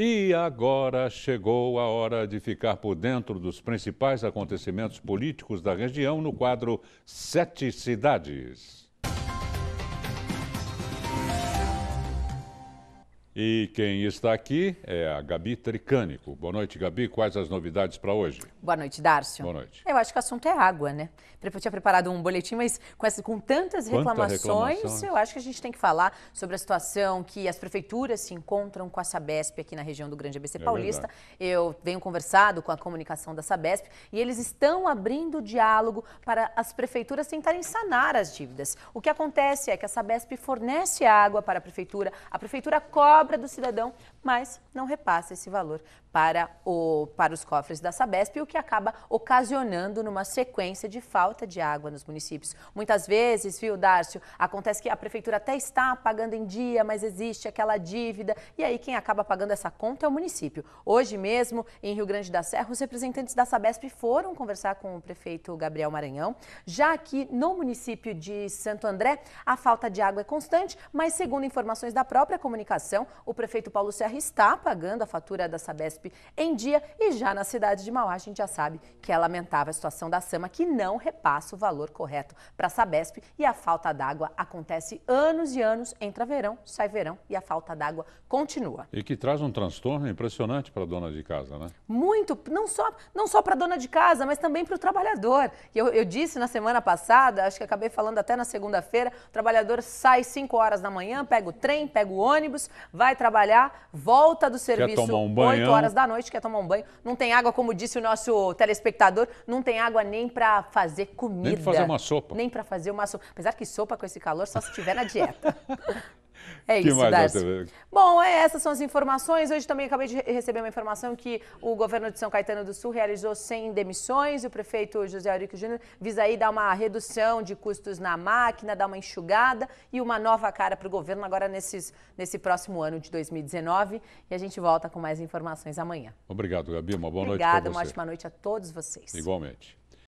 E agora chegou a hora de ficar por dentro dos principais acontecimentos políticos da região no quadro Sete Cidades. E quem está aqui é a Gabi Tricânico. Boa noite, Gabi. Quais as novidades para hoje? Boa noite, Dárcio. Boa noite. Eu acho que o assunto é água, né? Eu tinha preparado um boletim, mas com, essa, com tantas reclamações, reclamações, né? eu acho que a gente tem que falar sobre a situação que as prefeituras se encontram com a Sabesp aqui na região do Grande ABC é Paulista. eu venho conversado com a comunicação da Sabesp e eles estão abrindo diálogo para as prefeituras tentarem sanar as dívidas. O que acontece é que a Sabesp fornece água para a prefeitura, a prefeitura cobra do cidadão, mas não repassa esse valor para, o, para os cofres da Sabesp, o que acaba ocasionando numa sequência de falta de água nos municípios. Muitas vezes, viu, Dárcio, acontece que a prefeitura até está pagando em dia, mas existe aquela dívida, e aí quem acaba pagando essa conta é o município. Hoje mesmo, em Rio Grande da Serra, os representantes da Sabesp foram conversar com o prefeito Gabriel Maranhão, já que no município de Santo André a falta de água é constante, mas segundo informações da própria comunicação, o prefeito Paulo Serra está pagando a fatura da Sabesp em dia e já na cidade de Mauá a gente já sabe que é lamentável a situação da Sama que não repassa o valor correto para a Sabesp e a falta d'água acontece anos e anos, entra verão, sai verão e a falta d'água continua. E que traz um transtorno impressionante para a dona de casa, né? Muito, não só, não só para a dona de casa, mas também para o trabalhador. Eu, eu disse na semana passada, acho que acabei falando até na segunda-feira, o trabalhador sai 5 horas da manhã, pega o trem, pega o ônibus, vai trabalhar, volta do serviço quer um 8 horas da noite, quer tomar um banho. Não tem água, como disse o nosso telespectador, não tem água nem para fazer comida. Nem para fazer uma sopa. Nem para fazer uma sopa. Apesar que sopa com esse calor só se tiver na dieta. É isso, que Bom, é, essas são as informações. Hoje também acabei de receber uma informação que o governo de São Caetano do Sul realizou 100 demissões. O prefeito José Aurico Júnior visa aí dar uma redução de custos na máquina, dar uma enxugada e uma nova cara para o governo agora nesses, nesse próximo ano de 2019. E a gente volta com mais informações amanhã. Obrigado, Gabi. Uma boa Obrigada, noite para você. Obrigada, uma ótima noite a todos vocês. Igualmente.